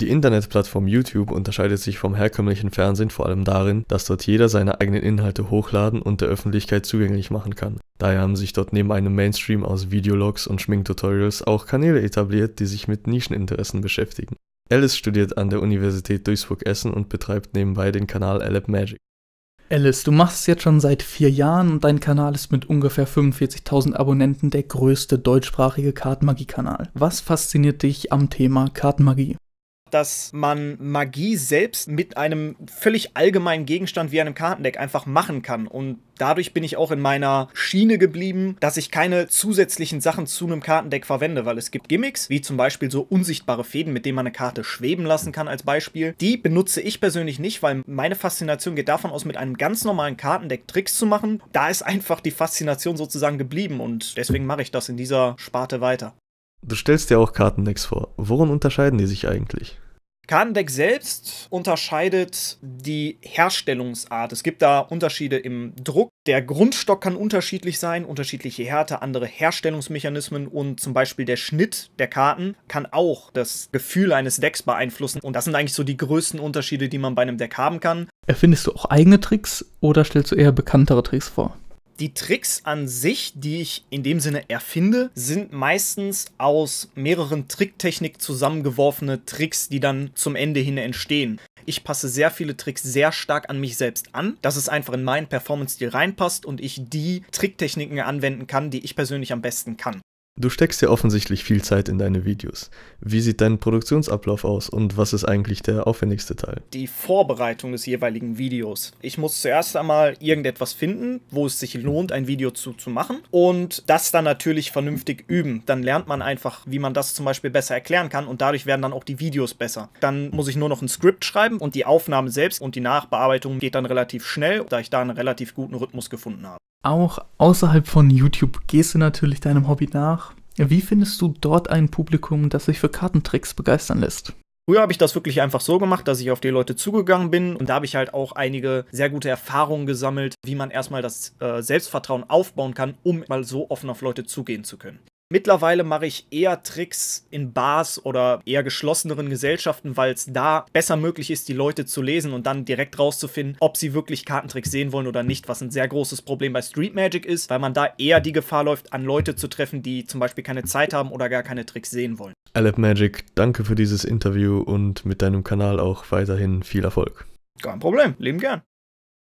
Die Internetplattform YouTube unterscheidet sich vom herkömmlichen Fernsehen vor allem darin, dass dort jeder seine eigenen Inhalte hochladen und der Öffentlichkeit zugänglich machen kann. Daher haben sich dort neben einem Mainstream aus Videologs und Schminktutorials auch Kanäle etabliert, die sich mit Nischeninteressen beschäftigen. Alice studiert an der Universität Duisburg-Essen und betreibt nebenbei den Kanal Alep Magic. Alice, du machst es jetzt schon seit vier Jahren und dein Kanal ist mit ungefähr 45.000 Abonnenten der größte deutschsprachige Kartenmagie-Kanal. Was fasziniert dich am Thema Kartenmagie? dass man Magie selbst mit einem völlig allgemeinen Gegenstand wie einem Kartendeck einfach machen kann. Und dadurch bin ich auch in meiner Schiene geblieben, dass ich keine zusätzlichen Sachen zu einem Kartendeck verwende, weil es gibt Gimmicks, wie zum Beispiel so unsichtbare Fäden, mit denen man eine Karte schweben lassen kann als Beispiel. Die benutze ich persönlich nicht, weil meine Faszination geht davon aus, mit einem ganz normalen Kartendeck Tricks zu machen. Da ist einfach die Faszination sozusagen geblieben und deswegen mache ich das in dieser Sparte weiter. Du stellst dir auch Kartendecks vor. Worin unterscheiden die sich eigentlich? Kartendeck selbst unterscheidet die Herstellungsart. Es gibt da Unterschiede im Druck. Der Grundstock kann unterschiedlich sein, unterschiedliche Härte, andere Herstellungsmechanismen und zum Beispiel der Schnitt der Karten kann auch das Gefühl eines Decks beeinflussen. Und das sind eigentlich so die größten Unterschiede, die man bei einem Deck haben kann. Erfindest du auch eigene Tricks oder stellst du eher bekanntere Tricks vor? Die Tricks an sich, die ich in dem Sinne erfinde, sind meistens aus mehreren Tricktechnik zusammengeworfene Tricks, die dann zum Ende hin entstehen. Ich passe sehr viele Tricks sehr stark an mich selbst an, dass es einfach in meinen Performance-Stil reinpasst und ich die Tricktechniken anwenden kann, die ich persönlich am besten kann. Du steckst ja offensichtlich viel Zeit in deine Videos. Wie sieht dein Produktionsablauf aus und was ist eigentlich der aufwendigste Teil? Die Vorbereitung des jeweiligen Videos. Ich muss zuerst einmal irgendetwas finden, wo es sich lohnt, ein Video zu, zu machen und das dann natürlich vernünftig üben. Dann lernt man einfach, wie man das zum Beispiel besser erklären kann und dadurch werden dann auch die Videos besser. Dann muss ich nur noch ein Skript schreiben und die Aufnahme selbst und die Nachbearbeitung geht dann relativ schnell, da ich da einen relativ guten Rhythmus gefunden habe. Auch außerhalb von YouTube gehst du natürlich deinem Hobby nach. Wie findest du dort ein Publikum, das sich für Kartentricks begeistern lässt? Früher habe ich das wirklich einfach so gemacht, dass ich auf die Leute zugegangen bin und da habe ich halt auch einige sehr gute Erfahrungen gesammelt, wie man erstmal das äh, Selbstvertrauen aufbauen kann, um mal so offen auf Leute zugehen zu können. Mittlerweile mache ich eher Tricks in Bars oder eher geschlosseneren Gesellschaften, weil es da besser möglich ist, die Leute zu lesen und dann direkt rauszufinden, ob sie wirklich Kartentricks sehen wollen oder nicht, was ein sehr großes Problem bei Street Magic ist, weil man da eher die Gefahr läuft, an Leute zu treffen, die zum Beispiel keine Zeit haben oder gar keine Tricks sehen wollen. Alep Magic, danke für dieses Interview und mit deinem Kanal auch weiterhin viel Erfolg. Kein Problem, leben gern.